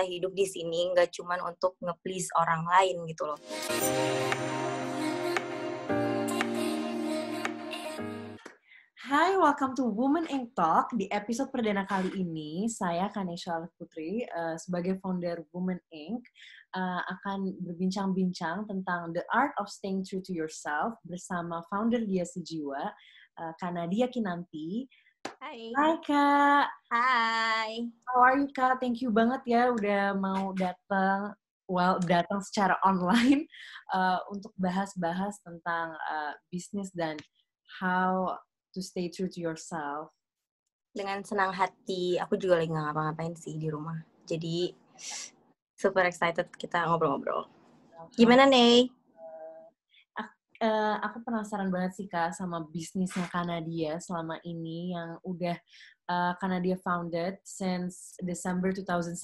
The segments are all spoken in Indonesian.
kita hidup di sini nggak cuma untuk nge-please orang lain gitu loh. Hai, welcome to Women in Talk. Di episode perdana kali ini, saya Kanesha Alif Putri uh, sebagai founder Women Inc. Uh, akan berbincang-bincang tentang the art of staying true to yourself bersama founder Dia Sejiwa, uh, eh, Kanadia Kinanti, Hai. Hai Kak. Hai. How are you Kak? Thank you banget ya udah mau datang well datang secara online uh, untuk bahas-bahas tentang uh, bisnis dan how to stay true to yourself. Dengan senang hati. Aku juga lagi nggak ngapa-ngapain sih di rumah. Jadi super excited kita ngobrol-ngobrol. Gimana nih? uh, aku penasaran banget sih Kak sama bisnisnya Kanadia selama ini yang udah uh, Kanadia founded since December 2017.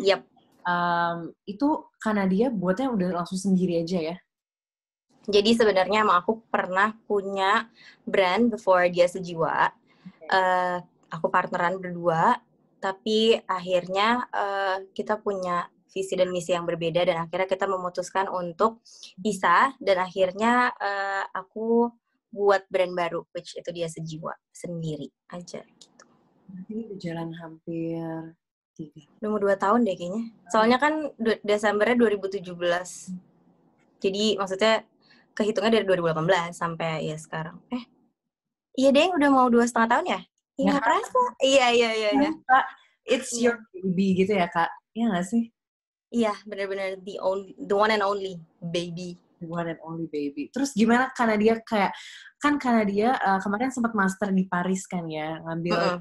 Yep. Um, itu Kanadia buatnya udah langsung sendiri aja ya? Jadi sebenarnya emang aku pernah punya brand before dia sejiwa. Okay. Uh, eh, aku partneran berdua, tapi akhirnya uh, kita punya visi dan misi yang berbeda dan akhirnya kita memutuskan untuk bisa dan akhirnya uh, aku buat brand baru which itu dia sejiwa sendiri aja gitu. Ini jalan hampir tiga. Nomor dua tahun deh kayaknya. Soalnya kan Desembernya 2017. Jadi maksudnya kehitungnya dari 2018 sampai ya sekarang. Eh, iya deh udah mau dua setengah tahun ya? Iya nggak kerasa. Iya iya iya. iya. It's your baby gitu ya kak? Iya gak sih? Iya, benar-benar the only, the one and only baby. The one and only baby. Terus gimana karena dia kayak kan karena dia uh, kemarin sempat master di Paris kan ya, ngambil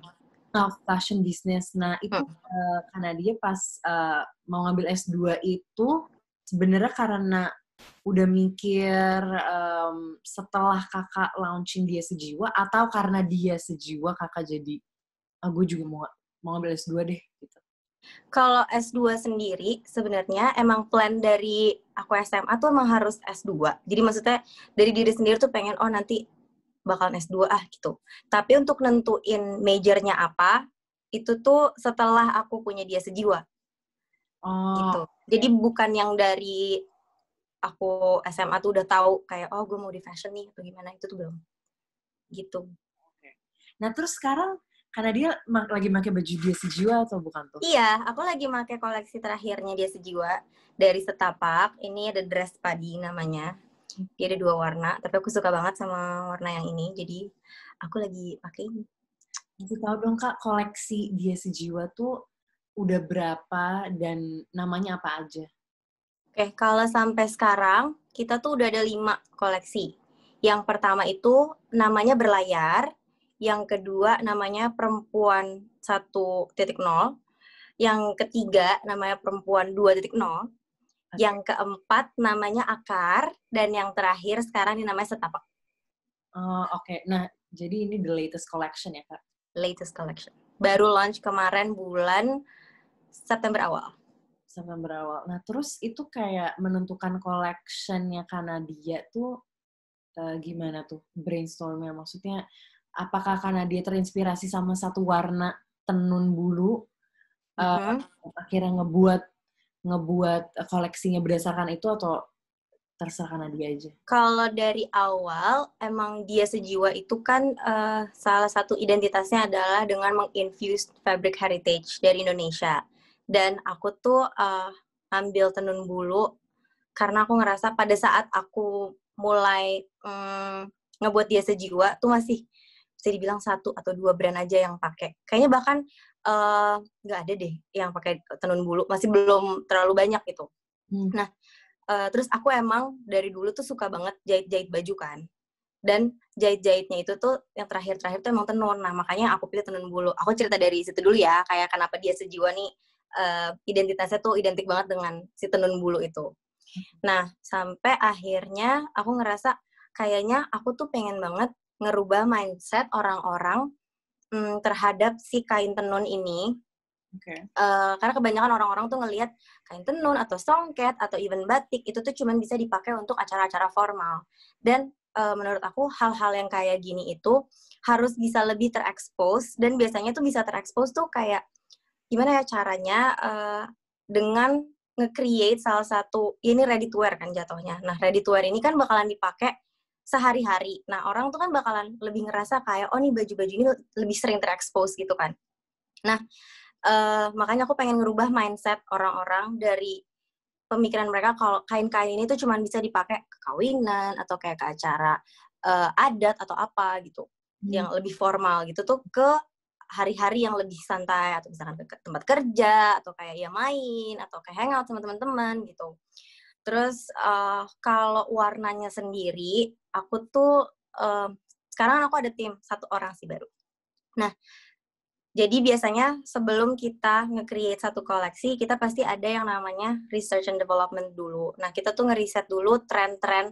uh-uh. fashion business. Nah, itu uh, karena dia pas uh, mau ngambil S2 itu sebenarnya karena udah mikir um, setelah kakak launching dia sejiwa atau karena dia sejiwa kakak jadi ah, juga mau mau ngambil S2 deh kalau S2 sendiri sebenarnya emang plan dari aku SMA tuh emang harus S2. Jadi maksudnya dari diri sendiri tuh pengen oh nanti bakal S2 ah gitu. Tapi untuk nentuin majornya apa, itu tuh setelah aku punya dia sejiwa. Oh. Gitu. Jadi bukan yang dari aku SMA tuh udah tahu kayak oh gue mau di fashion nih atau gimana itu tuh belum. Gitu. Nah terus sekarang karena dia lagi pakai baju dia sejiwa atau bukan tuh? Iya, aku lagi pakai koleksi terakhirnya dia sejiwa dari setapak. Ini ada dress padi namanya. Dia ada dua warna, tapi aku suka banget sama warna yang ini. Jadi aku lagi pakai ini. Jadi tahu dong kak koleksi dia sejiwa tuh udah berapa dan namanya apa aja? Oke, kalau sampai sekarang kita tuh udah ada lima koleksi. Yang pertama itu namanya berlayar, yang kedua namanya perempuan 1.0, yang ketiga namanya perempuan 2.0, yang keempat namanya akar, dan yang terakhir sekarang ini namanya setapak. Uh, oke. Okay. Nah, jadi ini the latest collection ya, Kak? Latest collection. Baru launch kemarin bulan September awal. September awal. Nah, terus itu kayak menentukan collectionnya Kanadia tuh uh, gimana tuh brainstormnya? Maksudnya apakah karena dia terinspirasi sama satu warna tenun bulu uh, uh akhirnya ngebuat ngebuat koleksinya berdasarkan itu atau terserah karena dia aja. Kalau dari awal emang dia sejiwa itu kan uh, salah satu identitasnya adalah dengan menginfuse fabric heritage dari Indonesia. Dan aku tuh uh, ambil tenun bulu karena aku ngerasa pada saat aku mulai um, ngebuat dia sejiwa tuh masih bisa dibilang satu atau dua brand aja yang pakai. Kayaknya bahkan eh, nggak uh, ada deh yang pakai tenun bulu, masih belum terlalu banyak itu. Hmm. Nah, uh, terus aku emang dari dulu tuh suka banget jahit-jahit baju kan. Dan jahit-jahitnya itu tuh yang terakhir-terakhir tuh emang tenun. Nah, makanya aku pilih tenun bulu. Aku cerita dari situ dulu ya, kayak kenapa dia sejiwa nih uh, identitasnya tuh identik banget dengan si tenun bulu itu. Hmm. Nah, sampai akhirnya aku ngerasa kayaknya aku tuh pengen banget ngerubah mindset orang-orang mm, terhadap si kain tenun ini. Okay. Uh, eh, karena kebanyakan orang-orang tuh ngelihat kain tenun atau songket atau even batik itu tuh cuman bisa dipakai untuk acara-acara formal. Dan uh, menurut aku hal-hal yang kayak gini itu harus bisa lebih terekspos dan biasanya tuh bisa terekspos tuh kayak gimana ya caranya uh, dengan nge-create salah satu ini ready to wear kan jatuhnya. Nah, ready to wear ini kan bakalan dipakai sehari-hari. Nah, orang tuh kan bakalan lebih ngerasa kayak, oh nih baju-baju ini lebih sering terekspos gitu kan. Nah, uh, makanya aku pengen ngerubah mindset orang-orang dari pemikiran mereka kalau kain-kain ini tuh cuma bisa dipakai ke kawinan atau kayak ke acara uh, adat atau apa gitu. Hmm. Yang lebih formal gitu tuh ke hari-hari yang lebih santai atau misalkan ke tempat kerja atau kayak ya main atau kayak hangout sama teman-teman gitu. Terus uh, kalau warnanya sendiri aku tuh uh, sekarang aku ada tim satu orang sih baru. Nah, jadi biasanya sebelum kita nge-create satu koleksi, kita pasti ada yang namanya research and development dulu. Nah, kita tuh ngeriset dulu tren-tren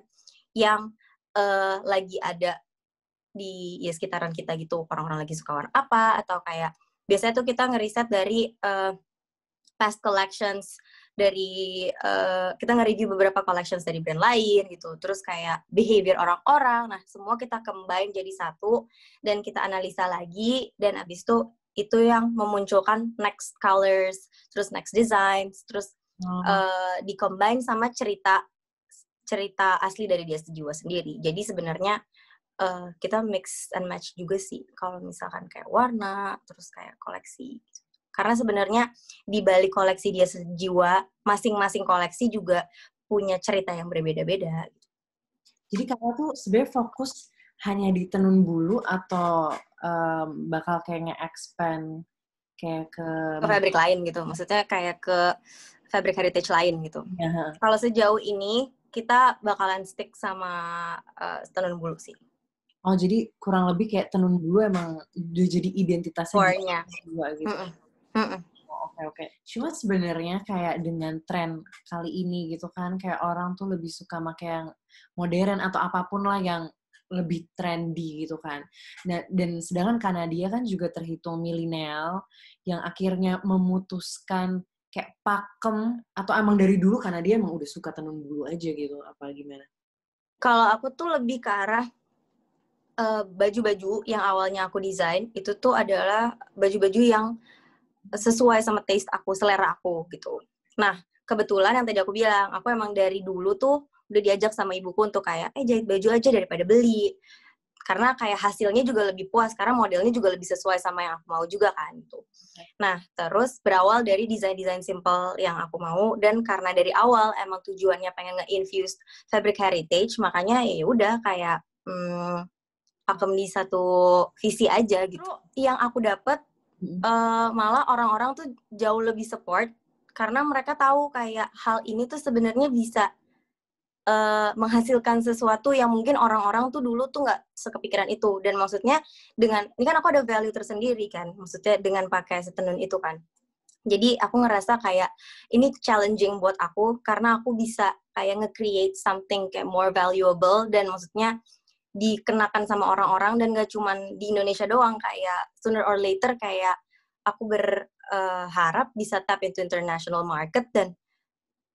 yang uh, lagi ada di ya sekitaran kita gitu. Orang-orang lagi suka warna apa atau kayak biasanya tuh kita ngeriset dari uh, past collections dari uh, kita nge-review beberapa collections dari brand lain gitu. Terus kayak behavior orang-orang. Nah, semua kita combine jadi satu dan kita analisa lagi dan abis itu itu yang memunculkan next colors, terus next designs, terus hmm. uh, sama cerita cerita asli dari dia jiwa sendiri. Jadi sebenarnya uh, kita mix and match juga sih kalau misalkan kayak warna, terus kayak koleksi karena sebenarnya di balik koleksi dia sejiwa masing-masing koleksi juga punya cerita yang berbeda-beda. Gitu. Jadi kakak tuh sebenarnya fokus hanya di tenun bulu atau um, bakal kayaknya expand kayak ke ke fabric lain gitu. Maksudnya kayak ke fabric heritage lain gitu. uh Kalau sejauh ini kita bakalan stick sama uh, tenun bulu sih. Oh jadi kurang lebih kayak tenun bulu emang udah jadi identitasnya core gitu. Mm -mm. Mm -mm. Oke okay, oke. Okay. Cuma sebenarnya kayak dengan tren kali ini gitu kan kayak orang tuh lebih suka pakai yang modern atau apapun lah yang lebih trendy gitu kan. Nah, dan sedangkan karena dia kan juga terhitung milenial yang akhirnya memutuskan kayak pakem atau emang dari dulu karena dia emang udah suka tenun dulu aja gitu apa gimana? Kalau aku tuh lebih ke arah eh, baju-baju uh, baju -baju yang awalnya aku desain itu tuh adalah baju-baju yang sesuai sama taste aku, selera aku gitu. Nah, kebetulan yang tadi aku bilang, aku emang dari dulu tuh udah diajak sama ibuku untuk kayak, eh jahit baju aja daripada beli. Karena kayak hasilnya juga lebih puas, karena modelnya juga lebih sesuai sama yang aku mau juga kan. Gitu. Nah, terus berawal dari desain-desain simple yang aku mau, dan karena dari awal emang tujuannya pengen nge-infuse fabric heritage, makanya ya udah kayak hmm, pakem di satu visi aja gitu. Yang aku dapat uh, malah orang-orang tuh jauh lebih support karena mereka tahu kayak hal ini tuh sebenarnya bisa uh, menghasilkan sesuatu yang mungkin orang-orang tuh dulu tuh nggak sekepikiran itu dan maksudnya dengan ini kan aku ada value tersendiri kan maksudnya dengan pakai setenun itu kan jadi aku ngerasa kayak ini challenging buat aku karena aku bisa kayak nge-create something kayak more valuable dan maksudnya dikenakan sama orang-orang dan gak cuman di Indonesia doang kayak sooner or later kayak aku berharap eh, uh, bisa tap into international market dan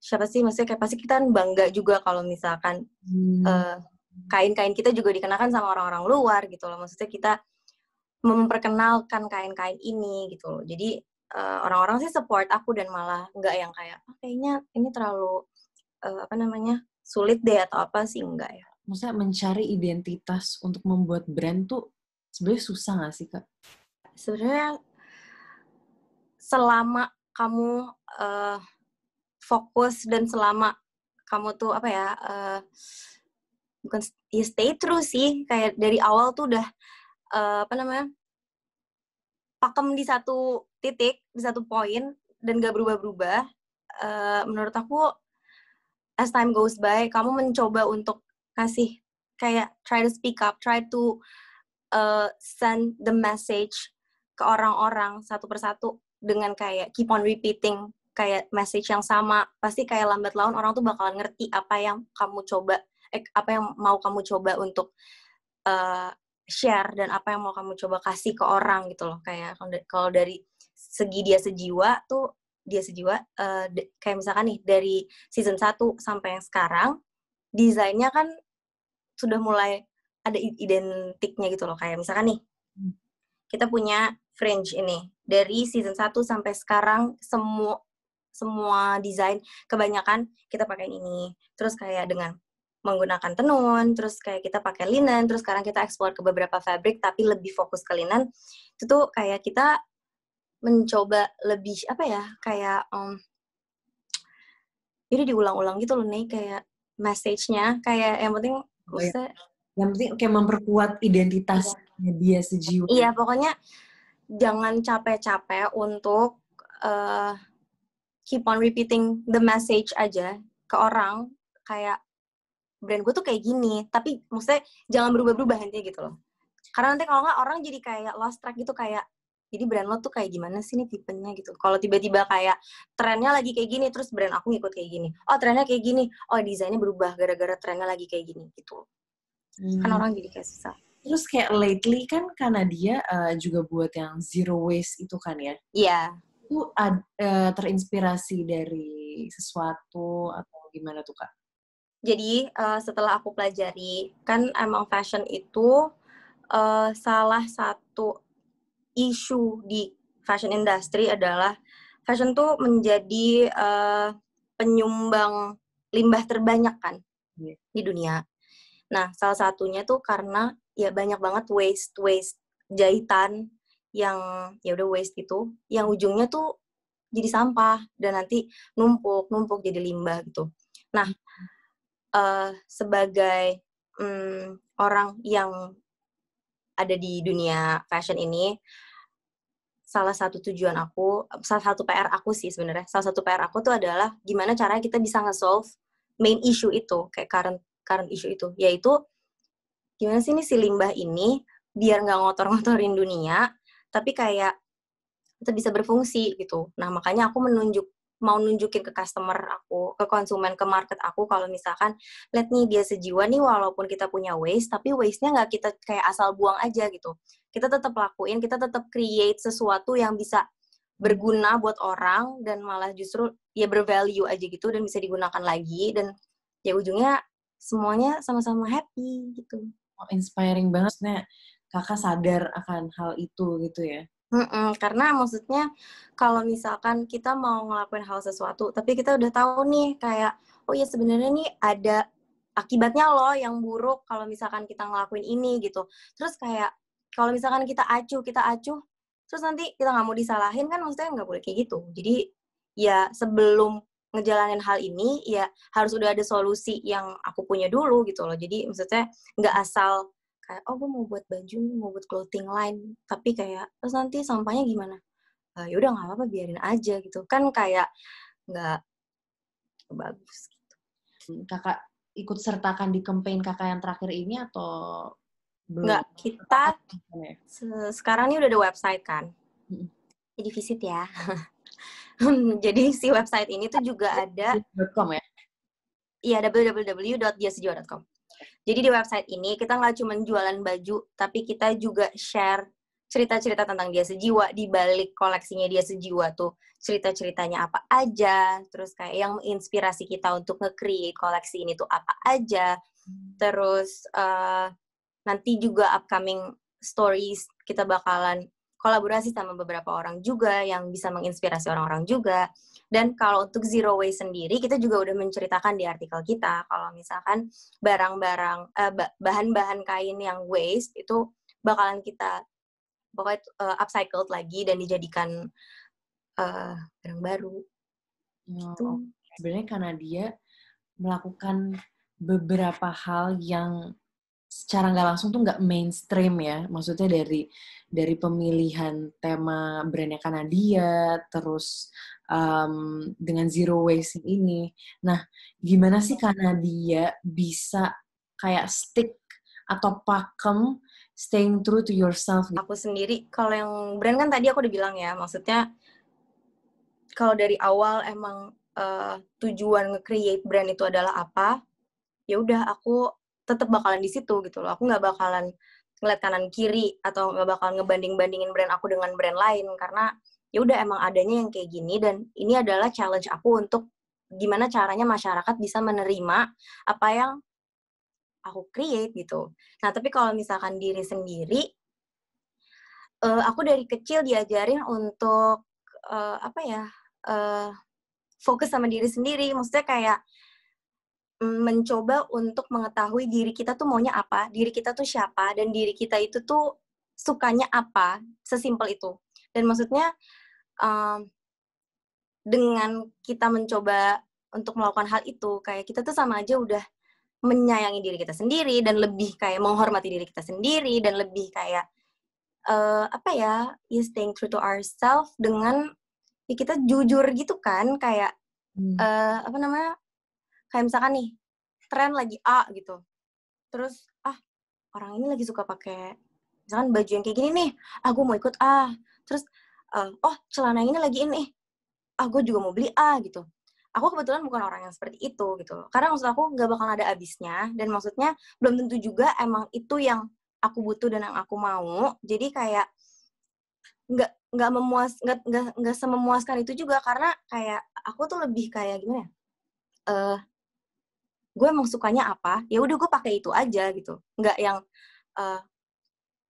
siapa sih maksudnya kayak pasti kita kan bangga juga kalau misalkan hmm. eh, kain-kain uh, kita juga dikenakan sama orang-orang luar gitu loh maksudnya kita memperkenalkan kain-kain ini gitu loh jadi eh, orang-orang uh, sih support aku dan malah nggak yang kayak oh, kayaknya ini terlalu uh, apa namanya sulit deh atau apa sih enggak ya maksudnya mencari identitas untuk membuat brand tuh sebenarnya susah gak sih kak? Sebenarnya selama kamu uh, fokus dan selama kamu tuh apa ya uh, bukan ya stay true sih kayak dari awal tuh udah uh, apa namanya pakem di satu titik di satu poin dan gak berubah-berubah uh, menurut aku as time goes by kamu mencoba untuk kasih kayak try to speak up, try to uh, send the message ke orang-orang satu persatu dengan kayak keep on repeating kayak message yang sama pasti kayak lambat laun orang tuh bakalan ngerti apa yang kamu coba eh, apa yang mau kamu coba untuk uh, share dan apa yang mau kamu coba kasih ke orang gitu loh kayak kalau dari segi dia sejiwa tuh dia sejiwa uh, kayak misalkan nih dari season 1 sampai yang sekarang desainnya kan sudah mulai ada identiknya gitu loh kayak misalkan nih hmm. kita punya fringe ini dari season 1 sampai sekarang semua semua desain kebanyakan kita pakai ini terus kayak dengan menggunakan tenun terus kayak kita pakai linen terus sekarang kita ekspor ke beberapa fabric tapi lebih fokus ke linen itu tuh kayak kita mencoba lebih apa ya kayak um, jadi diulang-ulang gitu loh nih kayak message-nya kayak yang penting maksudnya Yang penting kayak memperkuat identitasnya dia sejiwa. Iya, pokoknya jangan capek-capek untuk uh, keep on repeating the message aja ke orang kayak brand gue tuh kayak gini, tapi maksudnya jangan berubah-berubah nanti gitu loh. Karena nanti kalau nggak orang jadi kayak lost track gitu kayak jadi brand lo tuh kayak gimana sih nih tipenya gitu kalau tiba-tiba kayak trennya lagi kayak gini terus brand aku ngikut kayak gini oh trennya kayak gini oh desainnya berubah gara-gara trennya lagi kayak gini gitu kan hmm. kan orang jadi kayak susah terus kayak lately kan karena dia uh, eh, juga buat yang zero waste itu kan ya iya yeah. itu uh, terinspirasi dari sesuatu atau gimana tuh kak jadi uh, setelah aku pelajari kan emang fashion itu uh, salah satu isu di fashion industry adalah fashion tuh menjadi uh, penyumbang limbah terbanyak kan yeah. di dunia. Nah, salah satunya tuh karena ya banyak banget waste waste jahitan yang ya udah waste itu, yang ujungnya tuh jadi sampah dan nanti numpuk numpuk jadi limbah gitu. Nah, uh, sebagai um, orang yang ada di dunia fashion ini, salah satu tujuan aku, salah satu PR aku sih sebenarnya. Salah satu PR aku tuh adalah gimana cara kita bisa nge-solve main issue itu, kayak current current issue itu, yaitu gimana sih ini si limbah ini biar nggak ngotor-ngotorin dunia, tapi kayak kita bisa berfungsi gitu. Nah makanya aku menunjuk mau nunjukin ke customer aku, ke konsumen, ke market aku kalau misalkan let nih dia sejiwa nih walaupun kita punya waste tapi waste-nya nggak kita kayak asal buang aja gitu. Kita tetap lakuin, kita tetap create sesuatu yang bisa berguna buat orang dan malah justru ya bervalue aja gitu dan bisa digunakan lagi dan ya ujungnya semuanya sama-sama happy gitu. Oh, inspiring banget, Nek. Kakak sadar akan hal itu gitu ya. Mm-mm, karena maksudnya kalau misalkan kita mau ngelakuin hal sesuatu, tapi kita udah tahu nih kayak, oh ya sebenarnya nih ada akibatnya loh yang buruk kalau misalkan kita ngelakuin ini gitu. Terus kayak kalau misalkan kita acuh, kita acuh, terus nanti kita nggak mau disalahin kan maksudnya nggak boleh kayak gitu. Jadi ya sebelum ngejalanin hal ini ya harus udah ada solusi yang aku punya dulu gitu loh. Jadi maksudnya nggak asal kayak oh gue mau buat baju mau buat clothing line tapi kayak terus nanti sampahnya gimana e, ya udah nggak apa-apa biarin aja gitu kan kayak nggak bagus gitu kakak ikut sertakan di campaign kakak yang terakhir ini atau belum? Nggak, kita se sekarang ini udah ada website kan. Jadi eh, visit ya. Jadi si website ini tuh juga ada .com ya? Iya, Oke. Jadi di website ini kita nggak cuma jualan baju, tapi kita juga share cerita-cerita tentang dia sejiwa di balik koleksinya dia sejiwa tuh cerita-ceritanya apa aja terus kayak yang menginspirasi kita untuk nge-create koleksi ini tuh apa aja terus uh, nanti juga upcoming stories kita bakalan kolaborasi sama beberapa orang juga yang bisa menginspirasi orang-orang juga. Dan kalau untuk zero waste sendiri, kita juga udah menceritakan di artikel kita kalau misalkan barang-barang eh, bahan-bahan kain yang waste itu bakalan kita pokoknya uh, upcycled lagi dan dijadikan uh, barang baru. Oh, gitu. Sebenarnya karena dia melakukan beberapa hal yang secara nggak langsung tuh nggak mainstream ya maksudnya dari dari pemilihan tema brandnya Kanadia terus um, dengan zero waste ini nah gimana sih Kanadia bisa kayak stick atau pakem staying true to yourself gitu? aku sendiri kalau yang brand kan tadi aku udah bilang ya maksudnya kalau dari awal emang uh, tujuan nge-create brand itu adalah apa ya udah aku tetap bakalan di situ gitu loh. Aku nggak bakalan ngeliat kanan kiri atau nggak bakalan ngebanding bandingin brand aku dengan brand lain karena ya udah emang adanya yang kayak gini dan ini adalah challenge aku untuk gimana caranya masyarakat bisa menerima apa yang aku create gitu. Nah tapi kalau misalkan diri sendiri, uh, aku dari kecil diajarin untuk uh, apa ya? Uh, fokus sama diri sendiri. Maksudnya kayak mencoba untuk mengetahui diri kita tuh maunya apa, diri kita tuh siapa, dan diri kita itu tuh sukanya apa, sesimpel itu. Dan maksudnya um, dengan kita mencoba untuk melakukan hal itu, kayak kita tuh sama aja udah menyayangi diri kita sendiri dan lebih kayak menghormati diri kita sendiri dan lebih kayak uh, apa ya, you ya staying true to ourselves dengan ya kita jujur gitu kan, kayak hmm. uh, apa namanya kayak misalkan nih tren lagi A gitu terus ah orang ini lagi suka pakai misalkan baju yang kayak gini nih ah mau ikut ah terus uh, oh celana ini lagi ini ah juga mau beli A gitu aku kebetulan bukan orang yang seperti itu gitu karena maksud aku nggak bakal ada abisnya dan maksudnya belum tentu juga emang itu yang aku butuh dan yang aku mau jadi kayak nggak nggak memuas nggak nggak nggak sememuaskan itu juga karena kayak aku tuh lebih kayak gimana ya uh, gue emang sukanya apa ya udah gue pakai itu aja gitu nggak yang uh,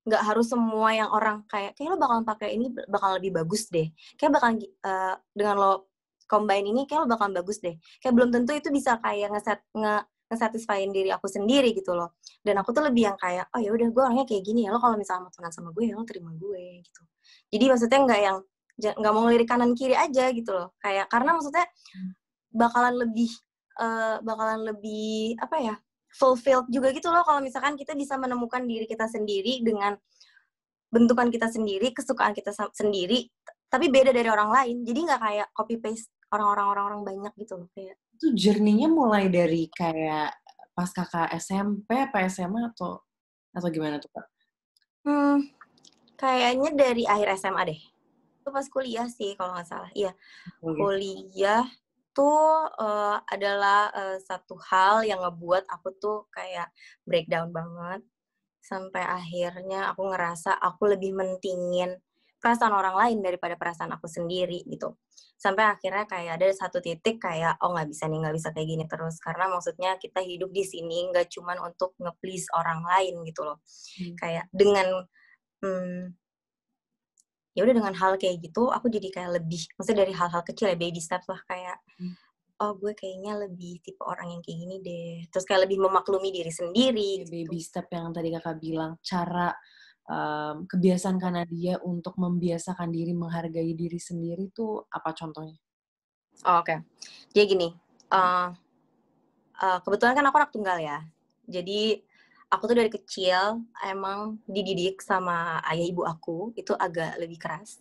nggak harus semua yang orang kayak kayak lo bakal pakai ini bakal lebih bagus deh kayak bakal uh, dengan lo combine ini kayak lo bakal bagus deh kayak belum tentu itu bisa kayak ngeset nge ngesatisfyin diri aku sendiri gitu loh dan aku tuh lebih yang kayak oh ya udah gue orangnya kayak gini ya lo kalau misalnya mau temenan sama gue ya lo terima gue gitu jadi maksudnya nggak yang nggak mau ngelirik kanan kiri aja gitu loh kayak karena maksudnya hmm. bakalan lebih uh, bakalan lebih apa ya fulfilled juga gitu loh kalau misalkan kita bisa menemukan diri kita sendiri dengan bentukan kita sendiri kesukaan kita sendiri tapi beda dari orang lain jadi nggak kayak copy paste orang-orang orang-orang banyak gitu loh kayak itu jerninya mulai dari kayak pas kakak SMP apa SMA atau atau gimana tuh kak? Hmm, kayaknya dari akhir SMA deh. Itu pas kuliah sih kalau nggak salah. Iya, oh, iya. kuliah itu uh, adalah uh, satu hal yang ngebuat aku tuh kayak breakdown banget sampai akhirnya aku ngerasa aku lebih mentingin perasaan orang lain daripada perasaan aku sendiri gitu sampai akhirnya kayak ada satu titik kayak oh nggak bisa nih nggak bisa kayak gini terus karena maksudnya kita hidup di sini nggak cuman untuk nge-please orang lain gitu loh hmm. kayak dengan hmm, ya udah dengan hal kayak gitu aku jadi kayak lebih maksudnya dari hal-hal kecil ya baby steps lah kayak hmm. oh gue kayaknya lebih tipe orang yang kayak gini deh terus kayak lebih memaklumi diri sendiri ya, gitu. baby step yang tadi kakak bilang cara um, mmm, kebiasaan dia untuk membiasakan diri menghargai diri sendiri tuh apa contohnya oh, oke okay. jadi gini uh, uh, kebetulan kan aku anak tunggal ya jadi aku tuh dari kecil emang dididik sama ayah ibu aku itu agak lebih keras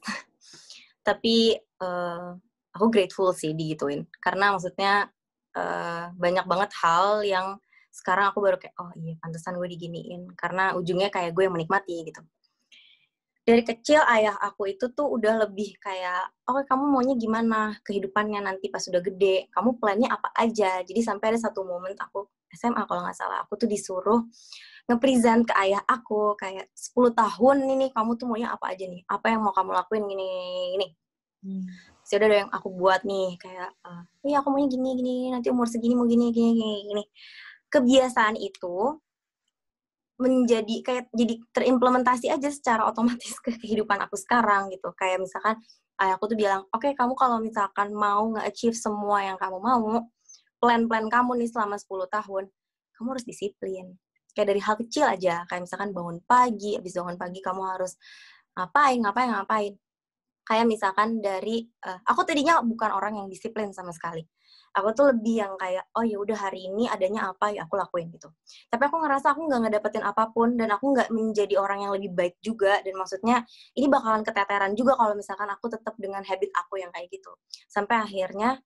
tapi uh, aku grateful sih digituin karena maksudnya uh, banyak banget hal yang sekarang aku baru kayak oh iya pantesan gue diginiin karena ujungnya kayak gue yang menikmati gitu dari kecil ayah aku itu tuh udah lebih kayak oh kamu maunya gimana kehidupannya nanti pas udah gede kamu plannya apa aja jadi sampai ada satu momen aku SMA kalau nggak salah aku tuh disuruh ngepresent ke ayah aku kayak 10 tahun ini kamu tuh maunya apa aja nih apa yang mau kamu lakuin gini gini hmm. sudah ya ada yang aku buat nih kayak eh, iya aku maunya gini gini nanti umur segini mau gini gini gini, gini. kebiasaan itu menjadi kayak jadi terimplementasi aja secara otomatis ke kehidupan aku sekarang gitu kayak misalkan ayah aku tuh bilang oke okay, kamu kalau misalkan mau nge-achieve semua yang kamu mau plan-plan kamu nih selama 10 tahun, kamu harus disiplin. Kayak dari hal kecil aja, kayak misalkan bangun pagi, habis bangun pagi kamu harus ngapain, ngapain, ngapain. Kayak misalkan dari, uh, aku tadinya bukan orang yang disiplin sama sekali. Aku tuh lebih yang kayak, oh ya udah hari ini adanya apa ya aku lakuin gitu. Tapi aku ngerasa aku nggak ngedapetin apapun dan aku nggak menjadi orang yang lebih baik juga. Dan maksudnya ini bakalan keteteran juga kalau misalkan aku tetap dengan habit aku yang kayak gitu. Sampai akhirnya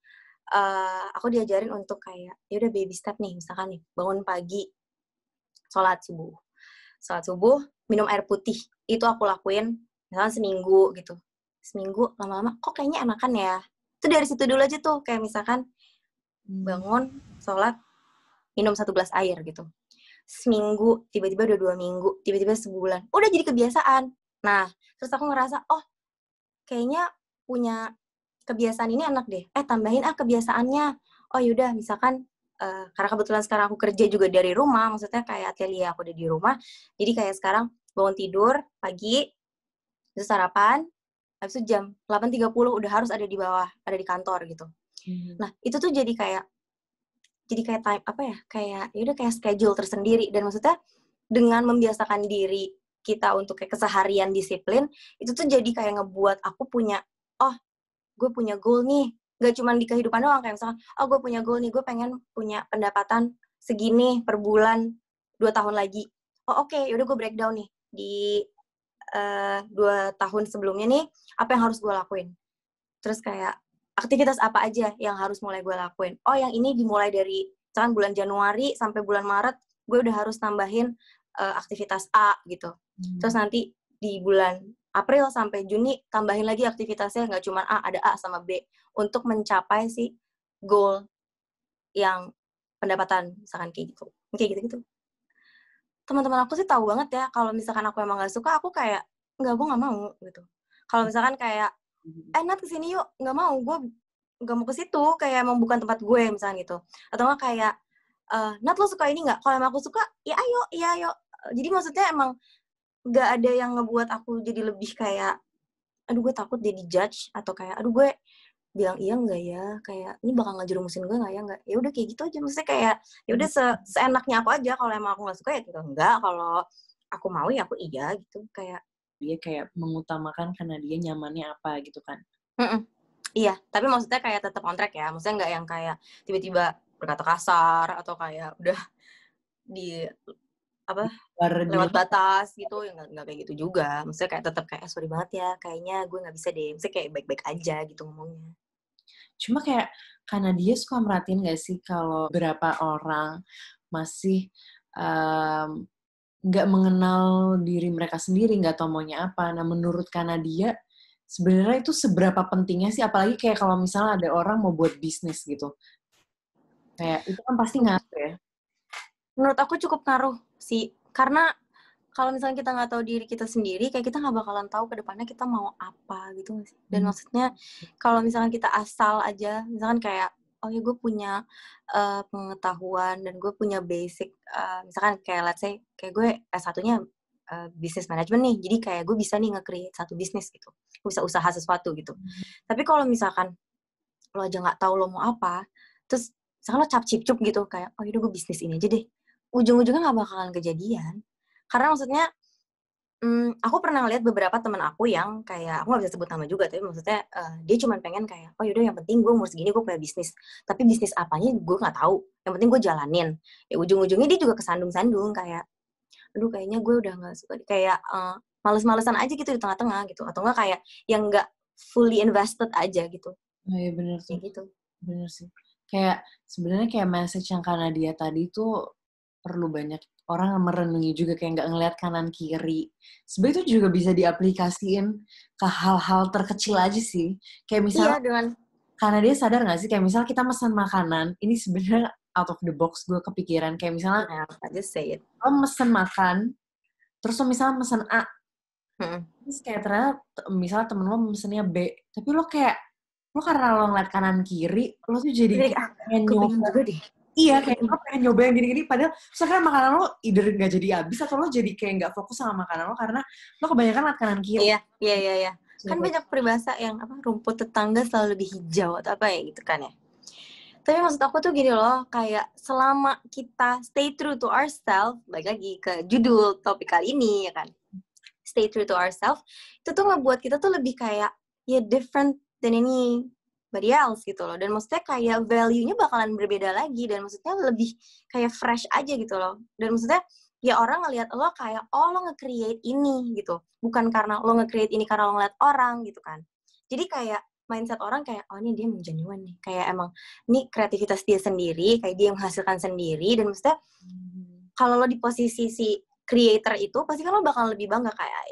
Eh, aku diajarin untuk kayak ya udah baby step nih misalkan nih bangun pagi sholat subuh sholat subuh minum air putih itu aku lakuin misalkan seminggu gitu seminggu lama-lama kok kayaknya enakan ya itu dari situ dulu aja tuh kayak misalkan bangun sholat minum satu gelas air gitu seminggu tiba-tiba udah dua minggu tiba-tiba sebulan udah jadi kebiasaan nah terus aku ngerasa oh kayaknya punya kebiasaan ini enak deh eh tambahin ah kebiasaannya oh yaudah misalkan uh, karena kebetulan sekarang aku kerja juga dari rumah maksudnya kayak atelier aku udah di rumah jadi kayak sekarang bangun tidur pagi itu sarapan habis itu jam 8.30 udah harus ada di bawah ada di kantor gitu hmm. nah itu tuh jadi kayak jadi kayak time apa ya kayak yaudah kayak schedule tersendiri dan maksudnya dengan membiasakan diri kita untuk kayak keseharian disiplin itu tuh jadi kayak ngebuat aku punya oh gue punya goal nih gak cuma di kehidupan doang kayak misalnya oh gue punya goal nih gue pengen punya pendapatan segini per bulan dua tahun lagi oh oke okay, yaudah gue breakdown nih di uh, dua tahun sebelumnya nih apa yang harus gue lakuin terus kayak aktivitas apa aja yang harus mulai gue lakuin oh yang ini dimulai dari misalkan bulan Januari sampai bulan Maret gue udah harus tambahin uh, eh, aktivitas A gitu hmm. terus nanti di bulan April sampai Juni tambahin lagi aktivitasnya nggak cuma A ada A sama B untuk mencapai si goal yang pendapatan misalkan kayak gitu kayak gitu gitu teman-teman aku sih tahu banget ya kalau misalkan aku emang nggak suka aku kayak nggak gue nggak mau gitu kalau misalkan kayak eh Nat kesini yuk nggak mau gue nggak mau ke situ kayak emang bukan tempat gue misalnya gitu atau nggak kayak uh, Nat lo suka ini nggak kalau emang aku suka ya ayo ya ayo jadi maksudnya emang nggak ada yang ngebuat aku jadi lebih kayak aduh gue takut jadi judge atau kayak aduh gue bilang iya enggak ya kayak ini bakal ngejerumusin gue nggak ya enggak ya udah kayak gitu aja maksudnya kayak ya udah se seenaknya aku aja kalau emang aku nggak suka ya tinggal enggak kalau aku mau ya aku iya gitu kayak dia kayak mengutamakan karena dia nyamannya apa gitu kan mm -mm. iya tapi maksudnya kayak tetap on track ya maksudnya nggak yang kayak tiba-tiba berkata kasar atau kayak udah di apa lewat batas gitu yang nggak kayak gitu juga maksudnya kayak tetap kayak ah, sorry banget ya kayaknya gue nggak bisa deh maksudnya kayak baik-baik aja gitu ngomongnya cuma kayak karena dia suka merhatiin gak sih kalau berapa orang masih mmm, nggak um, mengenal diri mereka sendiri nggak tau maunya apa nah menurut karena dia sebenarnya itu seberapa pentingnya sih apalagi kayak kalau misalnya ada orang mau buat bisnis gitu kayak itu kan pasti ngaruh ya menurut aku cukup ngaruh sih karena kalau misalnya kita nggak tahu diri kita sendiri kayak kita nggak bakalan tahu ke depannya kita mau apa gitu sih dan hmm. maksudnya kalau misalnya kita asal aja misalkan kayak oh ya gue punya uh, pengetahuan dan gue punya basic uh, misalkan kayak let's say kayak gue eh, satunya uh, bisnis manajemen nih jadi kayak gue bisa nih nge-create satu bisnis gitu gue bisa usaha sesuatu gitu hmm. tapi kalau misalkan lo aja nggak tahu lo mau apa terus misalkan lo cap cip cup gitu kayak oh ya gue bisnis ini aja deh ujung-ujungnya nggak bakalan kejadian karena maksudnya hmm, aku pernah lihat beberapa teman aku yang kayak aku nggak bisa sebut nama juga tapi maksudnya uh, dia cuma pengen kayak oh yaudah yang penting gue umur segini gue punya bisnis tapi bisnis apanya gue nggak tahu yang penting gue jalanin ya ujung-ujungnya dia juga kesandung-sandung kayak aduh kayaknya gue udah nggak suka kayak uh, males-malesan aja gitu di tengah-tengah gitu atau enggak kayak yang nggak fully invested aja gitu oh, iya benar sih kayak gitu bener sih kayak sebenarnya kayak message yang karena dia tadi tuh perlu banyak orang merenungi juga kayak nggak ngelihat kanan kiri. Sebenarnya itu juga bisa diaplikasiin ke hal-hal terkecil aja sih. Kayak misalnya iya, dengan karena dia sadar nggak sih kayak misal kita pesan makanan, ini sebenarnya out of the box gue kepikiran kayak misalnya I just say it. lo pesan makan, terus lo misalnya pesan A, hmm. terus kayak ternyata misalnya temen lo pesennya B, tapi lo kayak lo karena lo ngeliat kanan kiri, lo tuh jadi ah, kayak nyoba deh Iya, kayak gue pengen nyoba yang gini-gini. Padahal, misalkan makanan lo either nggak jadi habis atau lo jadi kayak nggak fokus sama makanan lo karena lo kebanyakan liat kanan kiri. Iya, iya, iya, iya. iya. Kan banyak peribahasa yang apa rumput tetangga selalu lebih hijau atau apa ya gitu kan ya. Tapi maksud aku tuh gini loh, kayak selama kita stay true to ourselves, balik lagi ke judul topik kali ini ya kan. Stay true to ourselves, itu tuh ngebuat kita tuh lebih kayak ya different than ini somebody else gitu loh. Dan maksudnya kayak value-nya bakalan berbeda lagi dan maksudnya lebih kayak fresh aja gitu loh. Dan maksudnya ya orang ngelihat lo kayak oh lo nge-create ini gitu. Bukan karena lo nge-create ini karena lo ngeliat orang gitu kan. Jadi kayak mindset orang kayak oh ini dia genuine nih kayak emang ini kreativitas dia sendiri kayak dia yang menghasilkan sendiri dan maksudnya hmm. kalau lo di posisi si creator itu pasti kan lo bakal lebih bangga kayak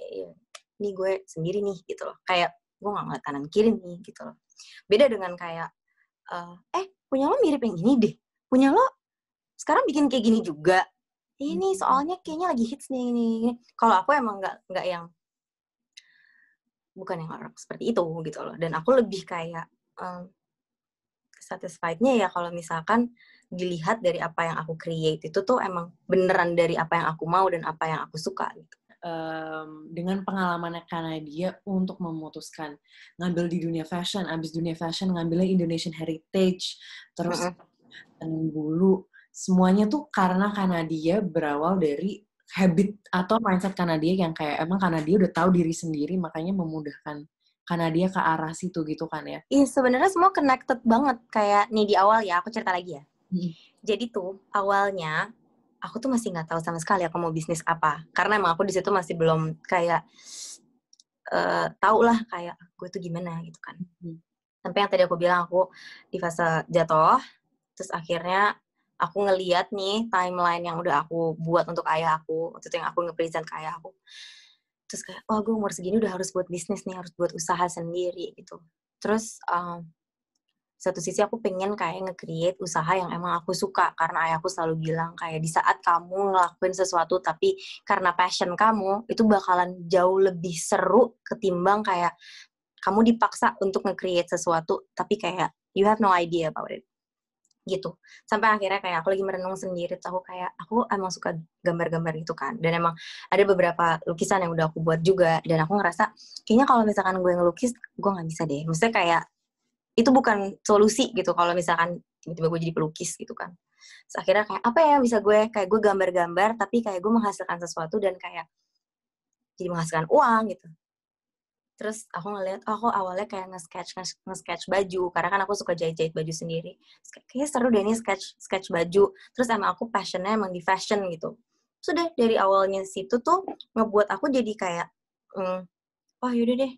ini gue sendiri nih gitu loh kayak gue gak ngeliat kanan kiri nih gitu loh Beda dengan kayak, uh, eh punya lo mirip yang gini deh, punya lo sekarang bikin kayak gini juga. Ini hmm. soalnya kayaknya lagi hits nih ini. Kalau aku emang nggak nggak yang bukan yang orang seperti itu gitu loh. Dan aku lebih kayak um, satisfiednya ya kalau misalkan dilihat dari apa yang aku create itu tuh emang beneran dari apa yang aku mau dan apa yang aku suka gitu um, dengan pengalamannya dia untuk memutuskan ngambil di dunia fashion, abis dunia fashion ngambilnya Indonesian heritage, terus uh -huh. bulu, semuanya tuh karena karena dia berawal dari habit atau mindset karena dia yang kayak emang karena dia udah tahu diri sendiri makanya memudahkan karena dia ke arah situ gitu kan ya? Iya sebenarnya semua connected banget kayak nih di awal ya aku cerita lagi ya. Hmm. Jadi tuh awalnya aku tuh masih nggak tahu sama sekali aku mau bisnis apa karena emang aku di situ masih belum kayak uh, tau lah kayak gue tuh gimana gitu kan hmm. sampai yang tadi aku bilang aku di fase jatuh terus akhirnya aku ngeliat nih timeline yang udah aku buat untuk ayah aku waktu itu yang aku ngepresent ke ayah aku terus kayak wah oh, gue umur segini udah harus buat bisnis nih harus buat usaha sendiri gitu terus um, satu sisi aku pengen kayak nge-create usaha yang emang aku suka karena ayahku selalu bilang kayak di saat kamu ngelakuin sesuatu tapi karena passion kamu itu bakalan jauh lebih seru ketimbang kayak kamu dipaksa untuk nge-create sesuatu tapi kayak you have no idea about it gitu sampai akhirnya kayak aku lagi merenung sendiri tahu kayak aku emang suka gambar-gambar gitu kan dan emang ada beberapa lukisan yang udah aku buat juga dan aku ngerasa kayaknya kalau misalkan gue ngelukis gue nggak bisa deh maksudnya kayak itu bukan solusi gitu kalau misalkan tiba-tiba gue jadi pelukis gitu kan Terus akhirnya kayak apa ya bisa gue kayak gue gambar-gambar tapi kayak gue menghasilkan sesuatu dan kayak jadi menghasilkan uang gitu terus aku ngeliat oh, aku awalnya kayak nge-sketch nge-sketch baju karena kan aku suka jahit-jahit baju sendiri kayak seru deh ini sketch sketch baju terus emang aku passionnya emang di fashion gitu sudah dari awalnya situ tuh ngebuat aku jadi kayak mm, oh yaudah deh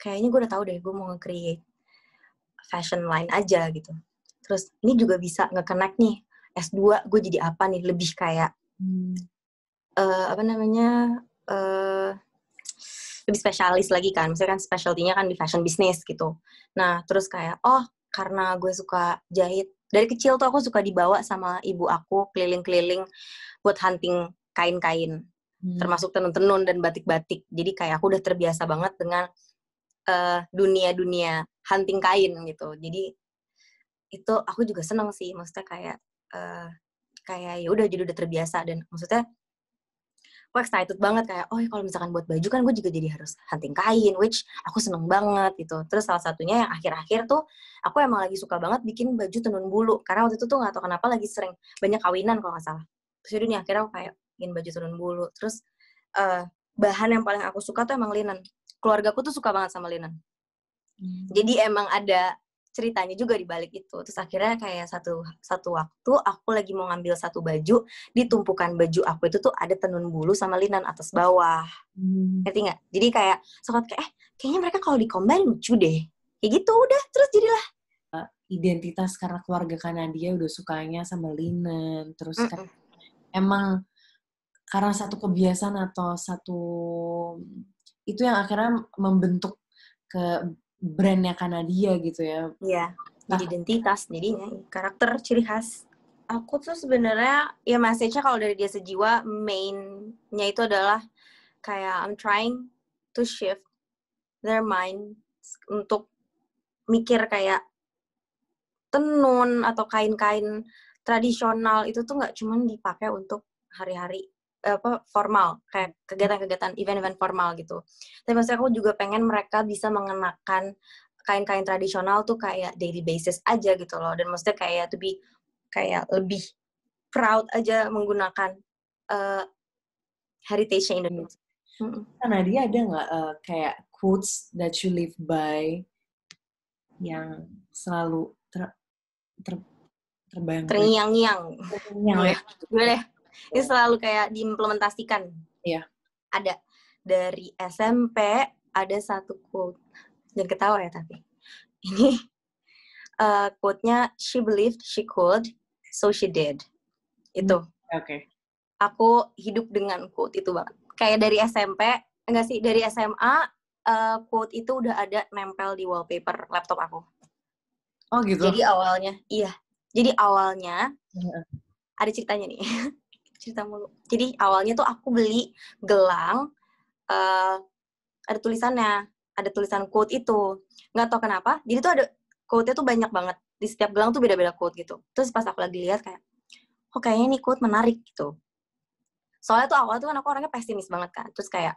kayaknya gue udah tahu deh gue mau nge-create fashion line aja gitu. Terus ini juga bisa nge-connect nih S2 gue jadi apa nih lebih kayak hmm. uh, apa namanya uh, lebih spesialis lagi kan. Misalnya kan specialty-nya kan di fashion business gitu. Nah, terus kayak oh karena gue suka jahit dari kecil tuh aku suka dibawa sama ibu aku keliling-keliling buat hunting kain-kain hmm. termasuk tenun-tenun dan batik-batik jadi kayak aku udah terbiasa banget dengan dunia eh, dunia-dunia hunting kain gitu. Jadi itu aku juga seneng sih, maksudnya kayak uh, kayak ya udah jadi udah terbiasa dan maksudnya aku excited banget kayak oh kalau misalkan buat baju kan gue juga jadi harus hunting kain which aku seneng banget gitu terus salah satunya yang akhir-akhir tuh aku emang lagi suka banget bikin baju tenun bulu karena waktu itu tuh nggak tau kenapa lagi sering banyak kawinan kalau nggak salah terus ya nih akhirnya aku kayak bikin baju tenun bulu terus uh, bahan yang paling aku suka tuh emang linen Keluarga keluargaku tuh suka banget sama linen. hmm. jadi emang ada ceritanya juga di balik itu terus akhirnya kayak satu satu waktu aku lagi mau ngambil satu baju ditumpukan baju aku itu tuh ada tenun bulu sama linen atas bawah hmm. ngerti nggak jadi kayak sempat kayak eh kayaknya mereka kalau dikombin lucu deh kayak gitu udah terus jadilah eh, identitas karena keluarga dia udah sukanya sama linen terus mm -mm. Kan, emang karena satu kebiasaan atau satu itu yang akhirnya membentuk ke brandnya Kanadia gitu ya. Iya. Nah. Jadi identitas jadinya, karakter ciri khas. Aku tuh sebenarnya ya message-nya kalau dari dia sejiwa mainnya itu adalah kayak I'm trying to shift their mind untuk mikir kayak tenun atau kain-kain tradisional itu tuh nggak cuman dipakai untuk hari-hari apa formal kayak kegiatan-kegiatan event-event formal gitu tapi maksudnya aku juga pengen mereka bisa mengenakan kain-kain tradisional tuh kayak daily basis aja gitu loh dan maksudnya kayak to be kayak lebih proud aja menggunakan uh, eh, heritage Indonesia. Hmm. Nah, dia ada nggak uh, kayak quotes that you live by yang selalu ter, ter terbayang? Terngiang-ngiang. Terngiang. Boleh ini selalu kayak diimplementasikan iya ada dari SMP ada satu quote jangan ketawa ya tapi ini uh, quote-nya she believed she could so she did itu hmm, oke okay. aku hidup dengan quote itu banget kayak dari SMP enggak sih dari SMA uh, eh, quote itu udah ada nempel di wallpaper laptop aku oh gitu jadi awalnya iya jadi awalnya ada ceritanya nih cerita mulu. Jadi awalnya tuh aku beli gelang uh, ada tulisannya, ada tulisan quote itu. Nggak tau kenapa, jadi tuh ada quote-nya tuh banyak banget. Di setiap gelang tuh beda-beda quote gitu. Terus pas aku lagi lihat kayak, oh kayaknya ini quote menarik gitu. Soalnya tuh awal tuh kan aku orangnya pesimis banget kan. Terus kayak,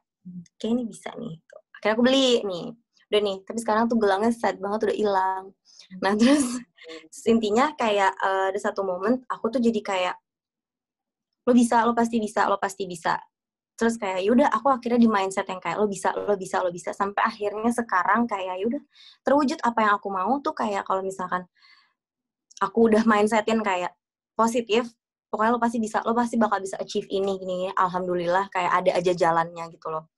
kayak ini bisa nih. Gitu. Akhirnya aku beli nih. Udah nih, tapi sekarang tuh gelangnya sad banget udah hilang. Nah terus, terus intinya kayak uh, ada satu momen aku tuh jadi kayak lo bisa lo pasti bisa lo pasti bisa terus kayak yaudah aku akhirnya di mindset yang kayak lo bisa lo bisa lo bisa sampai akhirnya sekarang kayak yaudah terwujud apa yang aku mau tuh kayak kalau misalkan aku udah mindsetin kayak positif pokoknya lo pasti bisa lo pasti bakal bisa achieve ini gini alhamdulillah kayak ada aja jalannya gitu loh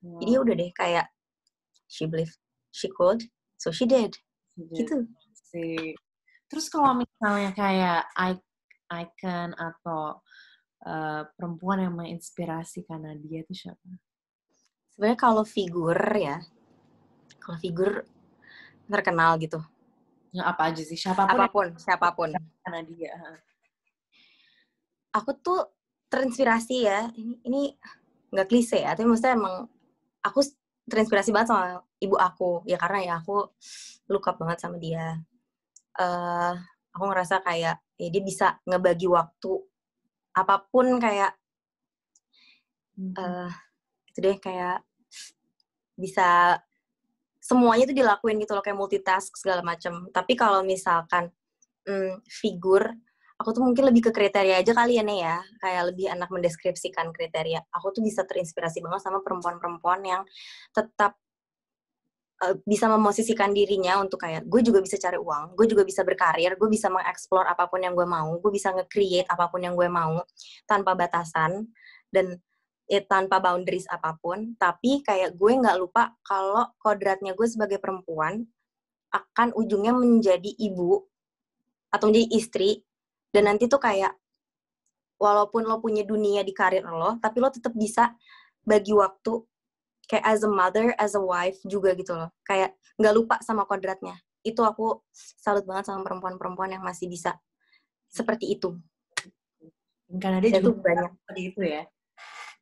hmm. jadi ya udah deh kayak she believed she could so she did yeah. gitu sih terus kalau misalnya kayak i can atau Eh, perempuan yang menginspirasi karena dia itu siapa? Sebenarnya kalau figur ya, kalau figur terkenal gitu. Yang apa aja sih? Siapapun. Apapun, siapapun. Karena dia. Aku tuh terinspirasi ya. Ini ini nggak klise ya, tapi maksudnya emang aku terinspirasi banget sama ibu aku ya karena ya aku luka banget sama dia. Uh, aku ngerasa kayak ya dia bisa ngebagi waktu apapun kayak hmm. uh, itu deh kayak bisa semuanya itu dilakuin gitu loh kayak multitask segala macam tapi kalau misalkan hmm, figur aku tuh mungkin lebih ke kriteria aja kali ya nih ya kayak lebih enak mendeskripsikan kriteria aku tuh bisa terinspirasi banget sama perempuan-perempuan yang tetap Eh, bisa memosisikan dirinya untuk kayak gue juga bisa cari uang, gue juga bisa berkarir, gue bisa mengeksplor apapun yang gue mau, gue bisa nge-create apapun yang gue mau tanpa batasan dan ya, tanpa boundaries apapun. Tapi kayak gue nggak lupa kalau kodratnya gue sebagai perempuan akan ujungnya menjadi ibu atau menjadi istri dan nanti tuh kayak walaupun lo punya dunia di karir lo, tapi lo tetap bisa bagi waktu kayak as a mother, as a wife juga gitu loh. Kayak nggak lupa sama kodratnya. Itu aku salut banget sama perempuan-perempuan yang masih bisa seperti itu. Karena dia Dan juga banyak seperti itu ya.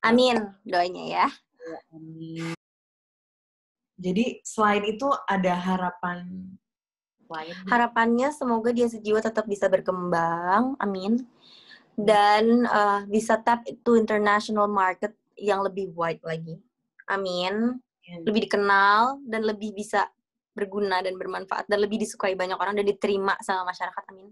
Amin doanya ya. ya amin. Jadi selain itu ada harapan lain. Harapannya semoga dia sejiwa tetap bisa berkembang, amin. Dan uh, bisa tap to international market yang lebih wide lagi Amin. Lebih dikenal dan lebih bisa berguna dan bermanfaat dan lebih disukai banyak orang dan diterima sama masyarakat. Amin.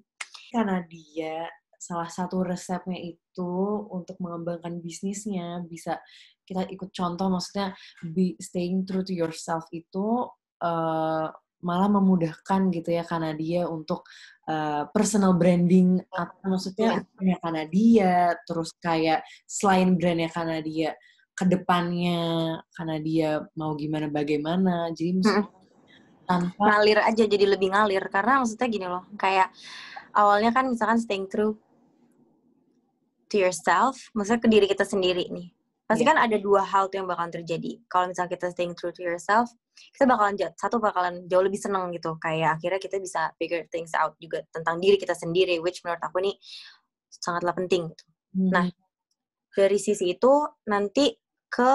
Karena dia salah satu resepnya itu untuk mengembangkan bisnisnya bisa kita ikut contoh maksudnya be staying true to yourself itu uh, malah memudahkan gitu ya karena dia untuk uh, personal branding atau maksudnya yeah. karena dia. terus kayak selain brandnya karena dia kedepannya karena dia mau gimana bagaimana jadi hmm. tanpa ngalir aja jadi lebih ngalir karena maksudnya gini loh kayak awalnya kan misalkan staying true to yourself maksudnya ke diri kita sendiri nih pasti yeah. kan ada dua hal tuh yang bakalan terjadi kalau misalnya kita staying true to yourself kita bakalan satu bakalan jauh lebih seneng gitu kayak akhirnya kita bisa figure things out juga tentang diri kita sendiri which menurut aku nih sangatlah penting gitu. Hmm. Nah, dari sisi itu nanti ke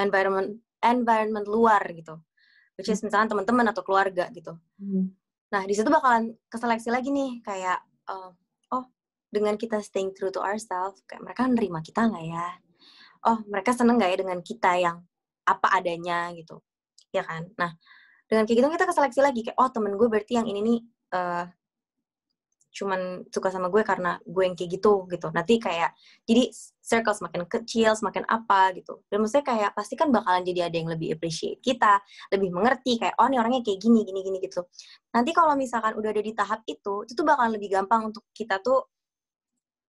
environment environment luar gitu which is hmm. misalkan teman-teman atau keluarga gitu hmm. nah di situ bakalan keseleksi lagi nih kayak uh, oh dengan kita staying true to ourselves kayak mereka nerima kita nggak ya oh mereka seneng nggak ya dengan kita yang apa adanya gitu ya kan nah dengan kayak gitu kita keseleksi lagi kayak oh temen gue berarti yang ini nih uh, cuman suka sama gue karena gue yang kayak gitu gitu nanti kayak jadi circle semakin kecil semakin apa gitu dan maksudnya kayak pasti kan bakalan jadi ada yang lebih appreciate kita lebih mengerti kayak oh ini orangnya kayak gini gini gini gitu nanti kalau misalkan udah ada di tahap itu itu tuh bakalan lebih gampang untuk kita tuh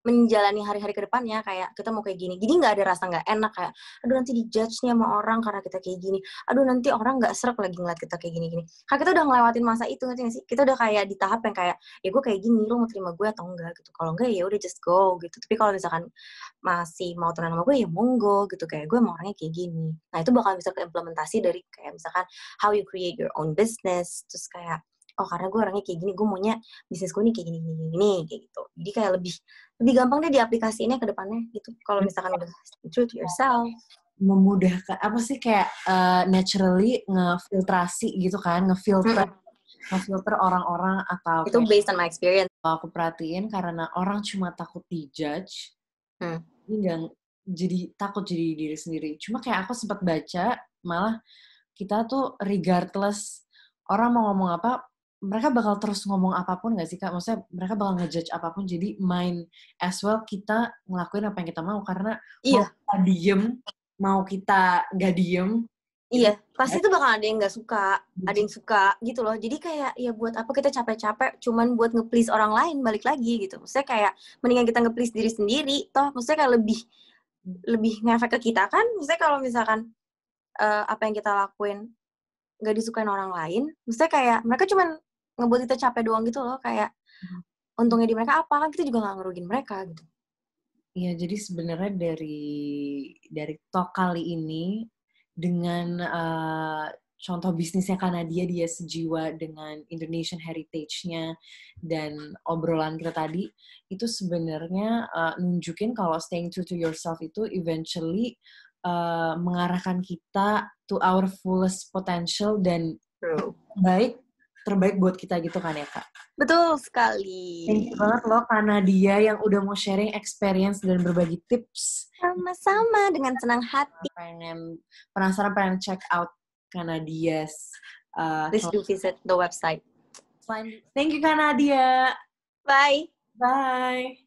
menjalani hari-hari ke depannya kayak kita mau kayak gini. gini nggak ada rasa nggak enak kayak aduh nanti dijudge-nya sama orang karena kita kayak gini. Aduh nanti orang nggak serak lagi ngeliat kita kayak gini-gini. Karena kita udah ngelewatin masa itu nanti sih? Kita udah kayak di tahap yang kayak ya gue kayak gini, lu mau terima gue atau enggak gitu. Kalau enggak ya udah just go gitu. Tapi kalau misalkan masih mau tenang sama gue ya monggo gitu kayak gue mau orangnya kayak gini. Nah, itu bakal bisa keimplementasi dari kayak misalkan how you create your own business terus kayak oh karena gue orangnya kayak gini gue maunya bisnis gue ini kayak gini gini gini kayak gitu jadi kayak lebih lebih gampang deh diaplikasiinnya ke depannya gitu kalau misalkan udah true to yourself memudahkan apa sih kayak uh, naturally ngefiltrasi gitu kan ngefilter hmm. ngefilter orang-orang atau itu based on my experience aku perhatiin karena orang cuma takut dijudge hmm. ini gak, jadi takut jadi diri sendiri cuma kayak aku sempat baca malah kita tuh regardless orang mau ngomong apa mereka bakal terus ngomong apapun gak sih kak? Maksudnya mereka bakal ngejudge apapun. Jadi main as well kita ngelakuin apa yang kita mau karena iya. mau kita diem, mau kita gak diem. Iya, pasti itu bakal ada yang gak suka, iya. ada yang suka gitu loh. Jadi kayak ya buat apa kita capek-capek cuman buat nge-please orang lain balik lagi gitu. Maksudnya kayak mendingan kita nge-please diri sendiri, toh maksudnya kayak lebih lebih ngefek ke kita kan. Maksudnya kalau misalkan uh, apa yang kita lakuin gak disukain orang lain, maksudnya kayak mereka cuman ngebuat kita capek doang gitu loh kayak hmm. untungnya di mereka apa kan kita juga nggak ngerugin mereka gitu Iya, jadi sebenarnya dari dari talk kali ini dengan uh, contoh bisnisnya Kanadia dia sejiwa dengan Indonesian heritage-nya dan obrolan kita tadi itu sebenarnya uh, nunjukin kalau staying true to yourself itu eventually uh, mengarahkan kita to our fullest potential dan True. baik terbaik buat kita gitu kan ya kak betul sekali thank you banget loh karena dia yang udah mau sharing experience dan berbagi tips sama-sama dengan senang hati pengen penasaran pengen check out Kanadias. uh, eh, please do visit the website thank you Kanadia. bye bye